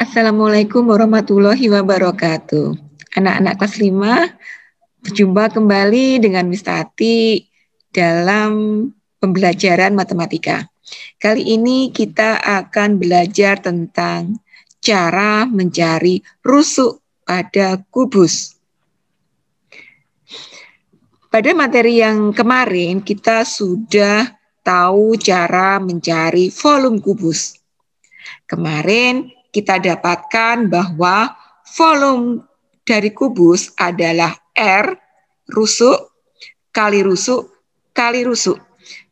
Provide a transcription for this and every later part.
Assalamualaikum warahmatullahi wabarakatuh. Anak-anak kelas 5 berjumpa kembali dengan Miss Tati dalam pembelajaran matematika. Kali ini kita akan belajar tentang cara mencari rusuk pada kubus. Pada materi yang kemarin kita sudah tahu cara mencari volume kubus. Kemarin kita dapatkan bahwa volume dari kubus adalah R rusuk kali rusuk kali rusuk.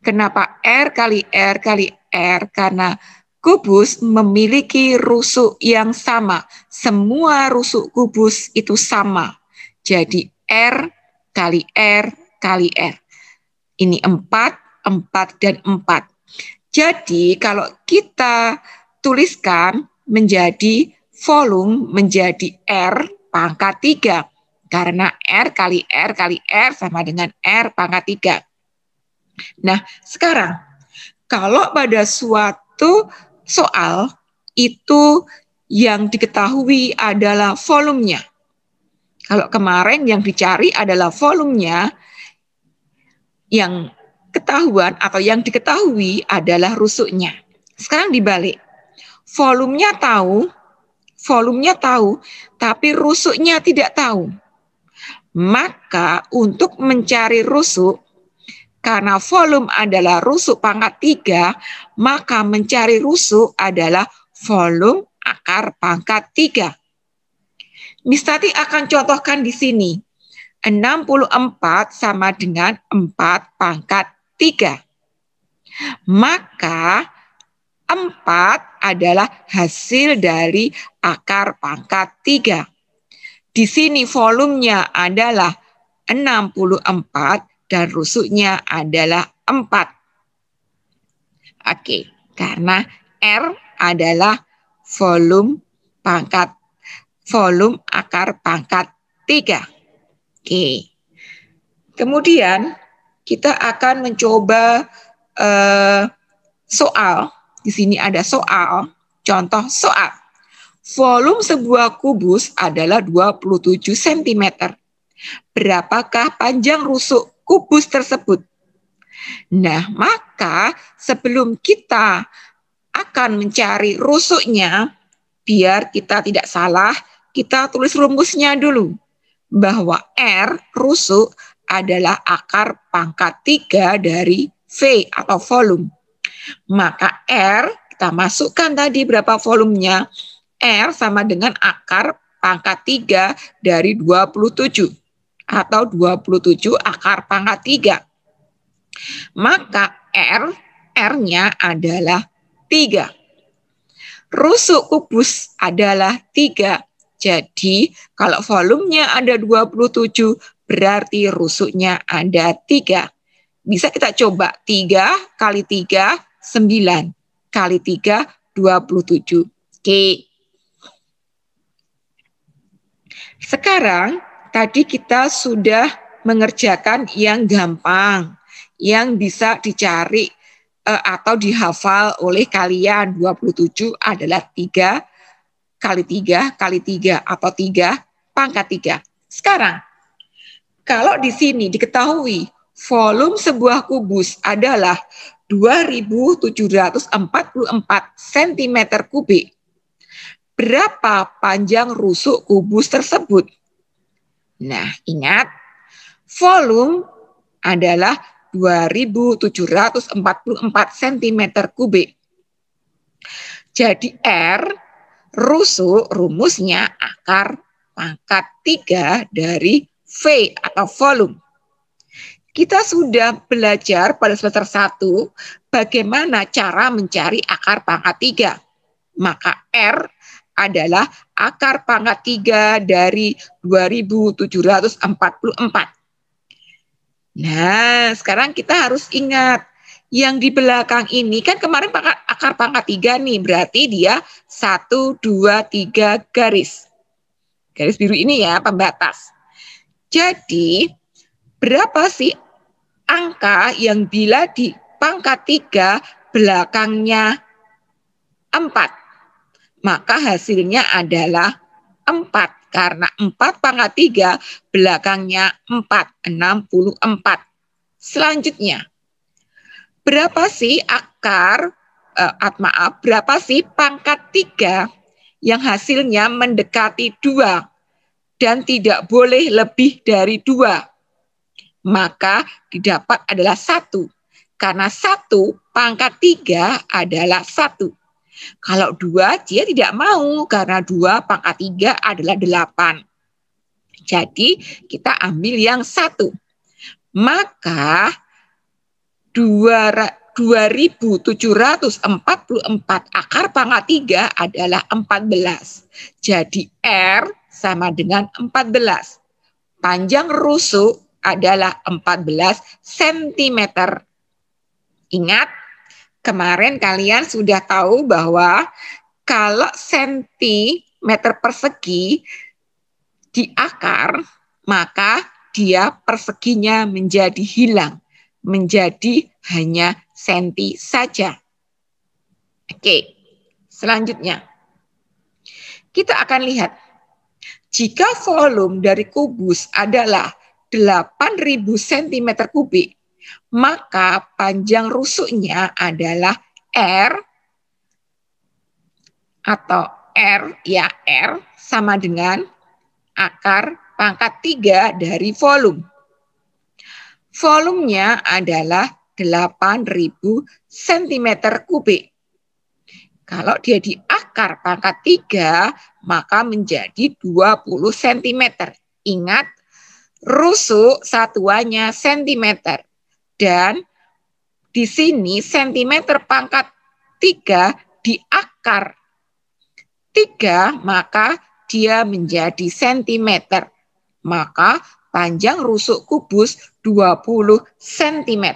Kenapa R kali R kali R? Karena kubus memiliki rusuk yang sama. Semua rusuk kubus itu sama. Jadi R kali R kali R. Ini 4, 4, dan 4. Jadi kalau kita tuliskan menjadi volume menjadi R pangkat 3 karena R kali R kali R sama dengan R pangkat 3. Nah, sekarang kalau pada suatu soal itu yang diketahui adalah volumenya. Kalau kemarin yang dicari adalah volumenya, yang ketahuan atau yang diketahui adalah rusuknya. Sekarang dibalik volumenya tahu, volumenya tahu, tapi rusuknya tidak tahu. Maka untuk mencari rusuk, karena volume adalah rusuk pangkat 3, maka mencari rusuk adalah volume akar pangkat 3. Mistati akan contohkan di sini. 64 sama dengan 4 pangkat 3. Maka Empat adalah hasil dari akar pangkat tiga. Di sini volumenya adalah 64 dan rusuknya adalah 4. Oke, karena R adalah volume pangkat volume akar pangkat 3. Oke. Kemudian kita akan mencoba uh, soal di sini ada soal, contoh soal. Volume sebuah kubus adalah 27 cm. Berapakah panjang rusuk kubus tersebut? Nah, maka sebelum kita akan mencari rusuknya, biar kita tidak salah, kita tulis rumusnya dulu. Bahwa R, rusuk, adalah akar pangkat 3 dari V atau volume. Maka R kita masukkan tadi berapa volumenya. R sama dengan akar pangkat 3 dari 27 atau 27 akar pangkat 3. Maka R, R-nya adalah 3. Rusuk kubus adalah 3. Jadi kalau volumenya ada 27 berarti rusuknya ada 3. Bisa kita coba 3 kali 3 9 kali 3 27. Oke. Sekarang tadi kita sudah mengerjakan yang gampang, yang bisa dicari eh, atau dihafal oleh kalian. 27 adalah 3 kali 3 kali 3 atau 3 pangkat 3. Sekarang kalau di sini diketahui volume sebuah kubus adalah 2.744 cm kubik. Berapa panjang rusuk kubus tersebut? Nah, ingat, volume adalah 2.744 cm kubik. Jadi R, rusuk rumusnya akar pangkat 3 dari V atau volume kita sudah belajar pada semester 1 bagaimana cara mencari akar pangkat 3. Maka R adalah akar pangkat 3 dari 2744. Nah, sekarang kita harus ingat yang di belakang ini kan kemarin pangkat, akar pangkat 3 nih, berarti dia 1 2 3 garis. Garis biru ini ya pembatas. Jadi, berapa sih angka yang bila di pangkat 3 belakangnya 4. Maka hasilnya adalah 4 karena 4 pangkat 3 belakangnya 4, 64. Selanjutnya, berapa sih akar eh, ah, maaf, berapa sih pangkat 3 yang hasilnya mendekati 2 dan tidak boleh lebih dari 2? maka didapat adalah satu. Karena satu pangkat tiga adalah satu. Kalau dua, dia tidak mau karena dua pangkat tiga adalah delapan. Jadi kita ambil yang satu. Maka 2744 akar pangkat 3 adalah 14. Jadi R sama dengan 14. Panjang rusuk adalah 14 cm. Ingat, kemarin kalian sudah tahu bahwa kalau cm persegi di akar, maka dia perseginya menjadi hilang, menjadi hanya cm saja. Oke, selanjutnya. Kita akan lihat, jika volume dari kubus adalah 8.000 cm kubik, maka panjang rusuknya adalah R atau R, ya R sama dengan akar pangkat 3 dari volume. Volumenya adalah 8.000 cm kubik. Kalau dia di akar pangkat 3, maka menjadi 20 cm. Ingat, rusuk satuannya sentimeter. Dan di sini sentimeter pangkat 3 di akar 3 maka dia menjadi sentimeter. Maka panjang rusuk kubus 20 cm.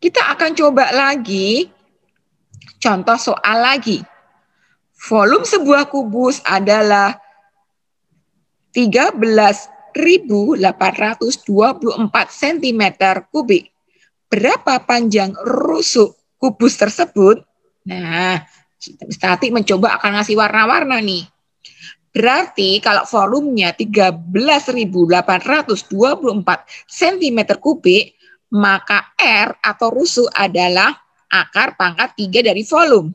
Kita akan coba lagi contoh soal lagi. Volume sebuah kubus adalah 13.824 cm kubik. Berapa panjang rusuk kubus tersebut? Nah, statik mencoba akan ngasih warna-warna nih. Berarti kalau volumenya 13.824 cm kubik, maka R atau rusuk adalah akar pangkat 3 dari volume.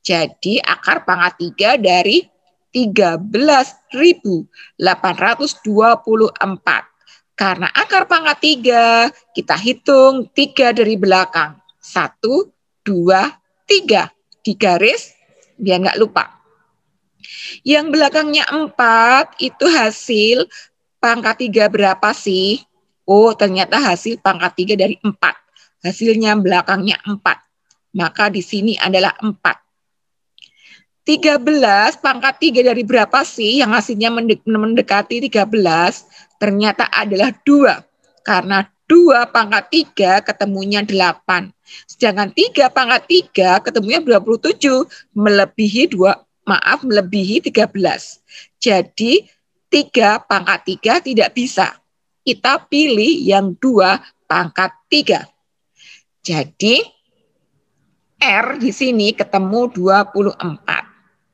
Jadi akar pangkat 3 dari 13.824. Karena akar pangkat 3, kita hitung 3 dari belakang. 1, 2, 3. Di garis, biar nggak lupa. Yang belakangnya 4, itu hasil pangkat 3 berapa sih? Oh, ternyata hasil pangkat 3 dari 4. Hasilnya belakangnya 4. Maka di sini adalah 4. 13 pangkat 3 dari berapa sih yang hasilnya mendekati 13? Ternyata adalah 2. Karena 2 pangkat 3 ketemunya 8. Sedangkan 3 pangkat 3 ketemunya 27 melebihi 2 maaf melebihi 13. Jadi 3 pangkat 3 tidak bisa. Kita pilih yang 2 pangkat 3. Jadi R di sini ketemu 24.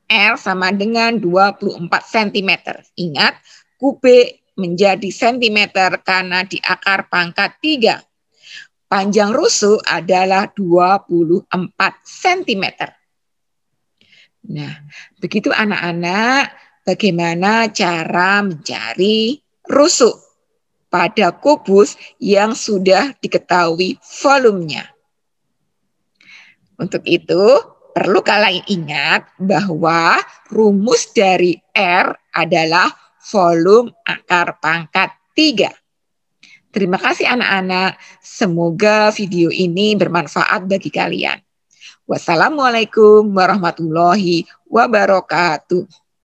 R sama dengan 24 cm. Ingat, kubik menjadi cm karena di akar pangkat 3. Panjang rusuk adalah 24 cm. Nah, begitu anak-anak bagaimana cara mencari rusuk pada kubus yang sudah diketahui volumenya. Untuk itu, Perlu kalian ingat bahwa rumus dari R adalah volume akar pangkat 3. Terima kasih anak-anak. Semoga video ini bermanfaat bagi kalian. Wassalamualaikum warahmatullahi wabarakatuh.